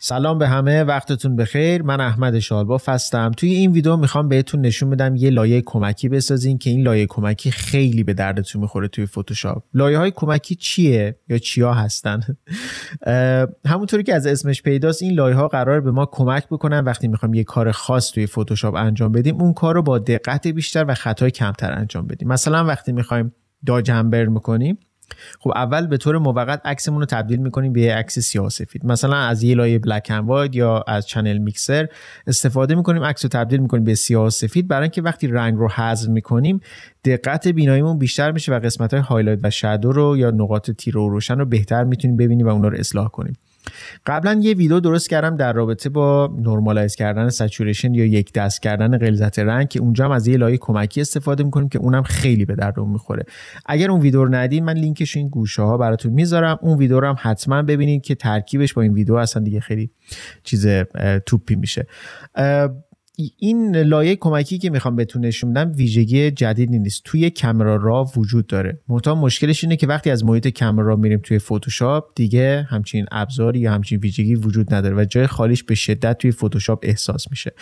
سلام به همه وقتتون بخیر من احمد شالباف هستم توی این ویدیو میخوام بهتون نشون بدم یه لایه کمکی بسازین که این لایه کمکی خیلی به دردتون میخوره توی فتوشاپ لایه های کمکی چیه یا چیا هستن همونطوری که از اسمش پیداست این لایه ها قرار به ما کمک بکنن وقتی میخوام یه کار خاص توی فتوشاپ انجام بدیم اون کار رو با دقت بیشتر و خطای کمتر انجام بدیم مثلا وقتی میخوایم داجمبر میکنیم خب اول به طور موقت عکسمون رو تبدیل میکنیم به عکس سیاه سفید مثلا از یه لایه بلک اند یا از چنل میکسر استفاده میکنیم عکس رو تبدیل میکنیم به سیاه سفید برای اینکه وقتی رنگ رو حذف میکنیم دقت بیناییمون بیشتر میشه و قسمت های هایلایت و شادو رو یا نقاط تیر و روشن رو بهتر میتونیم ببینیم و اونا رو اصلاح کنیم قبلا یه ویدیو درست کردم در رابطه با نرمالایز کردن سچوریشن یا یک دست کردن غلظت رنگ که اونجا هم از یه لایه کمکی استفاده میکنیم که اونم خیلی به درد میخوره اگر اون ویدیو رو ندید من لینکش این گوشه ها براتون میذارم اون ویدیو رو هم حتما ببینید که ترکیبش با این ویدیو اصلا دیگه خیلی چیز توپی میشه این لایه کمکی که میخوام بهتون نشون بدم ویژگی جدیدی نیست توی کمرا را وجود داره منتها مشکلش اینه که وقتی از محیط را میریم توی فتوشاپ دیگه همچین ابزاری یا همچین ویژگی وجود نداره و جای خالیش به شدت توی فتوشاپ احساس میشه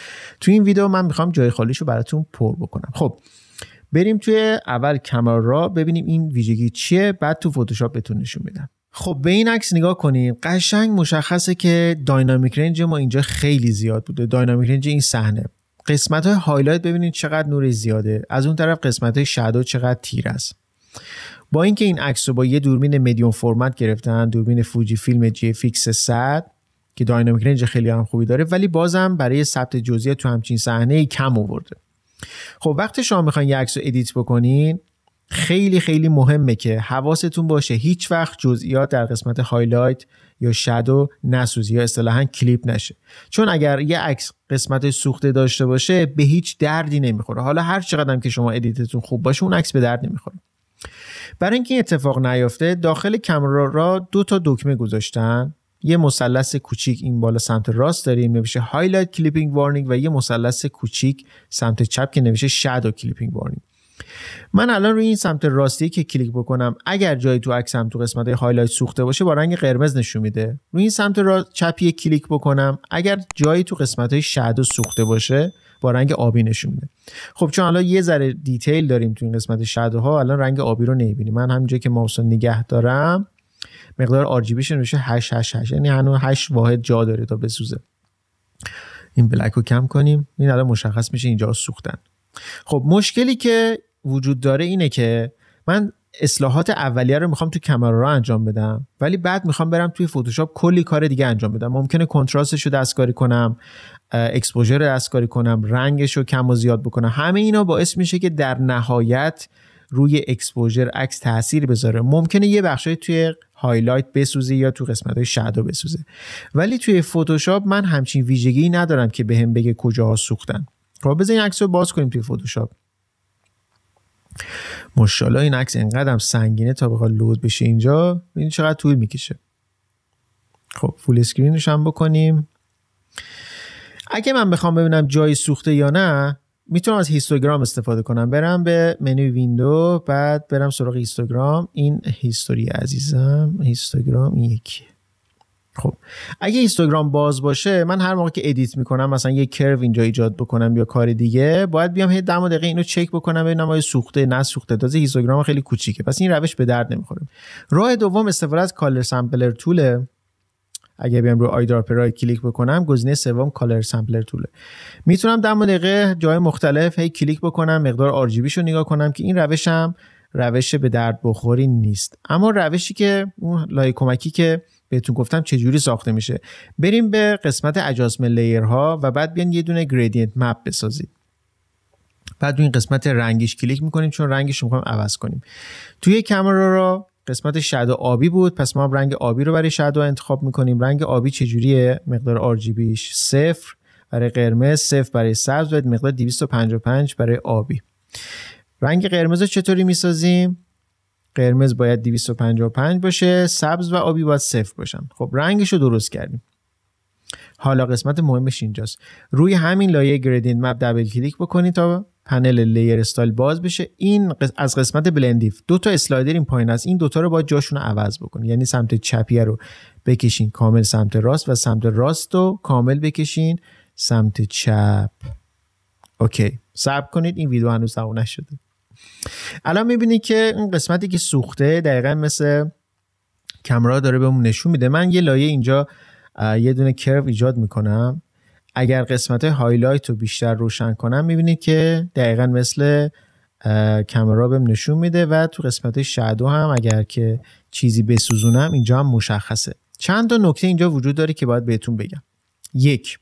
توی این ویدیو من میخوام جای خالیش رو براتون پر بکنم خب بریم توی اول کمرا را ببینیم این ویژگی چیه بعد تو فتوشاپ بتون نشون میدم خب به این عکس نگاه کنیم قشنگ مشخصه که داینامیک رنج ما اینجا خیلی زیاد بوده داینامیک رنج این صحنه قسمت های هایلایت ببینید چقدر نور زیاده از اون طرف قسمت های شادو چقدر تیر است با اینکه این عکس رو با یه دوربین مدیوم فرمت گرفتن دوربین فوجی فیلم جی فیکس 100 که داینامیک رنج خیلی هم خوبی داره ولی بازم برای ثبت جزئیات تو همچین صحنه کم آورده خب وقتی شما میخواین یه عکس رو ادیت بکنین خیلی خیلی مهمه که حواستون باشه هیچ وقت جزئیات در قسمت هایلایت یا شدو نسوزی یا اصطلاحا کلیپ نشه چون اگر یه عکس قسمت سوخته داشته باشه به هیچ دردی نمیخوره حالا هر چقدر که شما ادیتتون خوب باشه اون عکس به درد نمیخوره برای اینکه این اتفاق نیافته داخل کمرا را دو تا دکمه گذاشتن یه مثلث کوچیک این بالا سمت راست داریم نوشه هایلایت کلیپینگ وارنینگ و یه مثلث کوچیک سمت چپ که نوشه شادو کلیپینگ وارنینگ من الان روی این سمت راستی که کلیک بکنم اگر جایی تو عکسم تو قسمت هایلایت سوخته باشه با رنگ قرمز نشون میده روی این سمت را... چپی کلیک بکنم اگر جایی تو قسمت های شادو سوخته باشه با رنگ آبی نشون میده خب چون الان یه ذره دیتیل داریم تو این قسمت شادوها الان رنگ آبی رو نمیبینیم من همینجا که ماوس نگه دارم مقدار RGBش میشه 888 یعنی هنوز 8 واحد جا داره تا بسوزه این بلک رو کم کنیم این الان مشخص میشه اینجا سوختن خب مشکلی که وجود داره اینه که من اصلاحات اولیه رو میخوام تو کامرا رو انجام بدم ولی بعد میخوام برم توی فتوشاپ کلی کار دیگه انجام بدم ممکنه کنتراستش رو دستکاری کنم اکسپوژر رو دستکاری کنم رنگش رو کم و زیاد بکنم همه اینا باعث میشه که در نهایت روی اکسپوژر عکس تاثیر بذاره ممکنه یه بخشی توی هایلایت بسوزه یا تو قسمت های شادو بسوزه ولی توی فتوشاپ من همچین ویژگی ندارم که بهم به بگه کجاها سوختن خب بزنین عکس رو باز کنیم توی فتوشاپ مشاله این عکس انقدرم سنگینه تا بخواد لود بشه اینجا این چقدر طول میکشه خب فول اسکرینش هم بکنیم اگه من بخوام ببینم جای سوخته یا نه میتونم از هیستوگرام استفاده کنم برم به منوی ویندو بعد برم سراغ هیستوگرام این هیستوری عزیزم هیستوگرام یکی خب اگه اینستاگرام باز باشه من هر موقع که ادیت میکنم مثلا یه کرو اینجا ایجاد بکنم یا کار دیگه باید بیام هی دم دقیقه اینو چک بکنم ببینم آیا سوخته نه سوخته تازه اینستاگرام خیلی کوچیکه پس این روش به درد نمیخوره راه دوم استفاده از کالر سامپلر توله اگه بیام رو آیدار پرای کلیک بکنم گزینه سوم کالر سامپلر توله میتونم دم دقیقه جای مختلف هی کلیک بکنم مقدار آر رو نگاه کنم که این روشم روش به درد بخوری نیست اما روشی که اون لایه کمکی که بهتون گفتم چه جوری ساخته میشه بریم به قسمت اجاسم لیرها و بعد بیان یه دونه گریدینت مپ بسازید بعد این قسمت رنگش کلیک میکنیم چون رنگش رو عوض کنیم توی کامرا رو قسمت شادو آبی بود پس ما رنگ آبی رو برای شادو انتخاب میکنیم رنگ آبی چجوریه مقدار RGBش صفر برای قرمز صفر برای سبز و مقدار 255 برای آبی رنگ قرمز رو چطوری میسازیم قرمز باید 255 باشه سبز و آبی باید صفر باشن خب رنگش رو درست کردیم حالا قسمت مهمش اینجاست روی همین لایه گریدین مپ دبل کلیک بکنید تا پنل لیر استایل باز بشه این از قسمت بلندیف دو تا اسلایدر این پایین هست این دوتا رو با جاشون عوض بکنید یعنی سمت چپیه رو بکشین کامل سمت راست و سمت راست رو کامل بکشین سمت چپ اوکی صبر کنید این ویدیو هنوز تموم نشده الان میبینی که اون قسمتی که سوخته دقیقا مثل کمرا داره بهمون نشون میده من یه لایه اینجا یه دونه کرو ایجاد میکنم اگر قسمت هایلایت رو بیشتر روشن کنم میبینی که دقیقا مثل کمرا بهم نشون میده و تو قسمت شادو هم اگر که چیزی بسوزونم اینجا هم مشخصه چند تا نکته اینجا وجود داره که باید بهتون بگم یک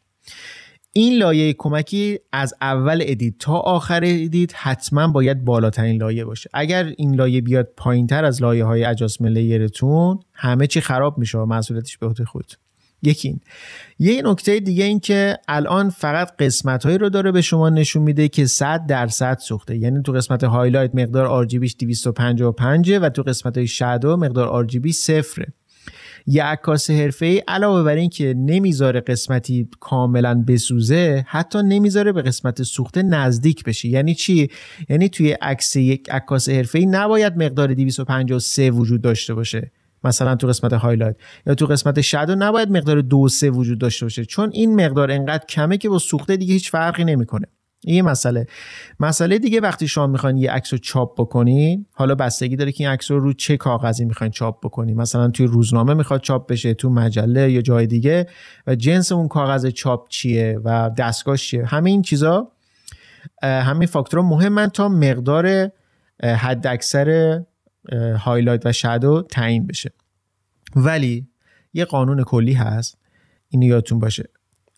این لایه کمکی از اول ادیت تا آخر ادیت حتما باید بالاترین لایه باشه اگر این لایه بیاد پایین تر از لایه های اجاسم لیرتون همه چی خراب میشه و مسئولیتش به عهده خود یکی این یه نکته دیگه این که الان فقط قسمت رو داره به شما نشون میده که 100 درصد سوخته یعنی تو قسمت هایلایت مقدار RGBش 255 و تو قسمت های شادو مقدار RGB صفره یه عکاس ای علاوه بر که نمیذاره قسمتی کاملا بسوزه حتی نمیذاره به قسمت سوخته نزدیک بشه یعنی چی یعنی توی عکس یک عکاس ای نباید مقدار 253 وجود داشته باشه مثلا تو قسمت هایلایت یا تو قسمت شادو نباید مقدار دو وجود داشته باشه چون این مقدار انقدر کمه که با سوخته دیگه هیچ فرقی نمیکنه یه مسئله مسئله دیگه وقتی شما میخواین یه عکس رو چاپ بکنین حالا بستگی داره که این عکس رو رو چه کاغذی میخواین چاپ بکنین مثلا توی روزنامه میخواد چاپ بشه تو مجله یا جای دیگه و جنس اون کاغذ چاپ چیه و دستگاه چیه همه این چیزا همین فاکتورها مهمن تا مقدار حد اکثر هایلایت و شادو تعیین بشه ولی یه قانون کلی هست اینو یادتون باشه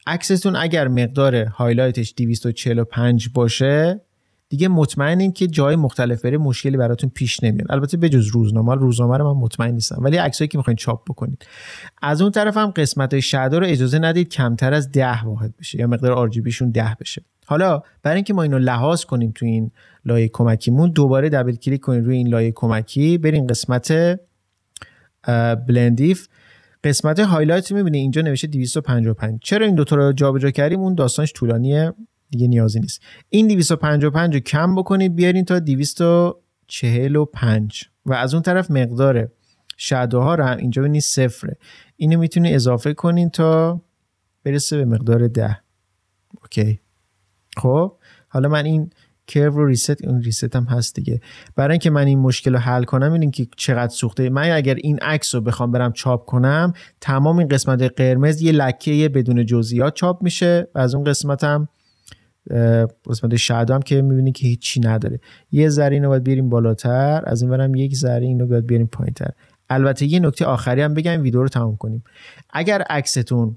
عکستون اگر مقدار هایلایتش 245 باشه دیگه مطمئنین که جای مختلف بره مشکلی براتون پیش نمیاد البته بجز روزنامه روزنامه رو من مطمئن نیستم ولی عکسایی که میخواین چاپ بکنید از اون طرف هم قسمت های رو اجازه ندید کمتر از 10 واحد بشه یا مقدار آر شون 10 بشه حالا برای اینکه ما اینو لحاظ کنیم تو این لایه کمکیمون دوباره دبل کلیک کنید روی این لایه کمکی برین قسمت بلندیف قسمت هایلایت میبینی اینجا نوشته 255 چرا این دوتا رو جابجا کردیم اون داستانش طولانیه دیگه نیازی نیست این 255 رو کم بکنید بیارین تا 245 و از اون طرف مقدار ها رو هم اینجا ببینید صفره اینو میتونی اضافه کنین تا برسه به مقدار 10 اوکی خب حالا من این کرو رو ریست اون ریست هم هست دیگه برای اینکه من این مشکل رو حل کنم این که چقدر سوخته من اگر این عکس رو بخوام برم چاپ کنم تمام این قسمت قرمز یه لکه بدون جزئیات چاپ میشه از اون قسمت هم قسمت شادو هم که میبینی که هیچی نداره یه ذره اینو باید بیاریم بالاتر از این برم یک ذره اینو باید بیاریم پایینتر البته یه نکته آخری هم بگم ویدیو رو تموم کنیم اگر عکستون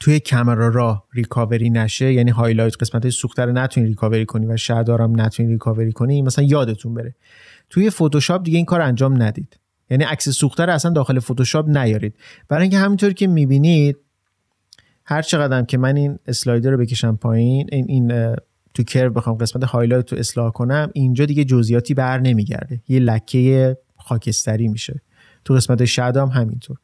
توی کمرا را ریکاوری نشه یعنی هایلایت قسمت سوخته رو نتونی ریکاوری کنی و شادارم نتونی ریکاوری کنی مثلا یادتون بره توی فتوشاپ دیگه این کار انجام ندید یعنی عکس سوخته رو اصلا داخل فتوشاپ نیارید برای اینکه همینطور که میبینید هر چقدرم که من این اسلایدر رو بکشم پایین این این تو کرو بخوام قسمت هایلایت رو اصلاح کنم اینجا دیگه جزئیاتی بر نمیگرده یه لکه خاکستری میشه تو قسمت شادام همینطور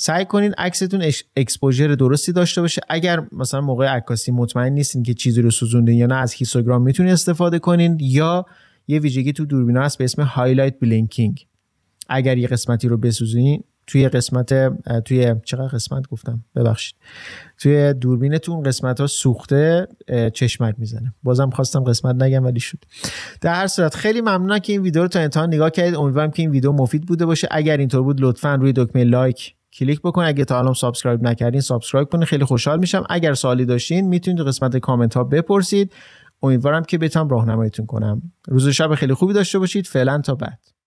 سعی کنید عکستون اکسپوژر درستی داشته باشه اگر مثلا موقع عکاسی مطمئن نیستین که چیزی رو سوزوندین یا نه از هیستوگرام میتونید استفاده کنین یا یه ویژگی تو دوربین هست به اسم هایلایت بلینکینگ اگر یه قسمتی رو بسوزونین توی قسمت توی چقدر قسمت گفتم ببخشید توی دوربینتون قسمت ها سوخته چشمک میزنه بازم خواستم قسمت نگم ولی شد در هر صورت خیلی ممنونم که این ویدیو رو تا انتها نگاه کردید امیدوارم که این ویدیو مفید بوده باشه اگر اینطور بود لطفا روی دکمه لایک کلیک بکن اگه تا الان سابسکرایب نکردین سابسکرایب کنید خیلی خوشحال میشم اگر سوالی داشتین میتونید قسمت کامنت ها بپرسید امیدوارم که بتونم راهنماییتون کنم روز شب خیلی خوبی داشته باشید فعلا تا بعد